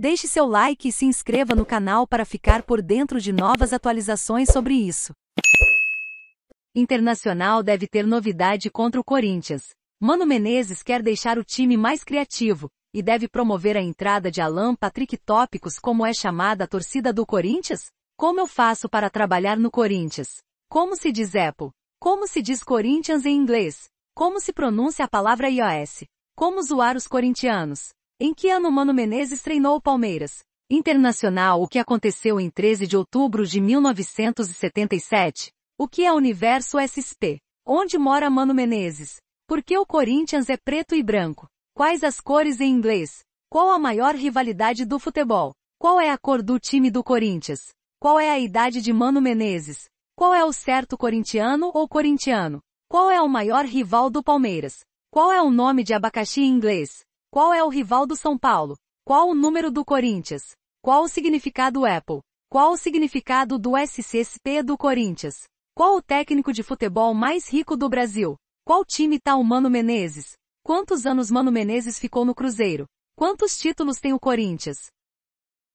Deixe seu like e se inscreva no canal para ficar por dentro de novas atualizações sobre isso. Internacional deve ter novidade contra o Corinthians. Mano Menezes quer deixar o time mais criativo e deve promover a entrada de Alan Patrick Tópicos, como é chamada a torcida do Corinthians? Como eu faço para trabalhar no Corinthians? Como se diz Apple? Como se diz Corinthians em inglês? Como se pronuncia a palavra iOS? Como zoar os corintianos? Em que ano Mano Menezes treinou o Palmeiras? Internacional O que aconteceu em 13 de outubro de 1977? O que é Universo SP? Onde mora Mano Menezes? Por que o Corinthians é preto e branco? Quais as cores em inglês? Qual a maior rivalidade do futebol? Qual é a cor do time do Corinthians? Qual é a idade de Mano Menezes? Qual é o certo corintiano ou corintiano? Qual é o maior rival do Palmeiras? Qual é o nome de abacaxi em inglês? Qual é o rival do São Paulo? Qual o número do Corinthians? Qual o significado Apple? Qual o significado do SCSP do Corinthians? Qual o técnico de futebol mais rico do Brasil? Qual time tá o Mano Menezes? Quantos anos Mano Menezes ficou no Cruzeiro? Quantos títulos tem o Corinthians?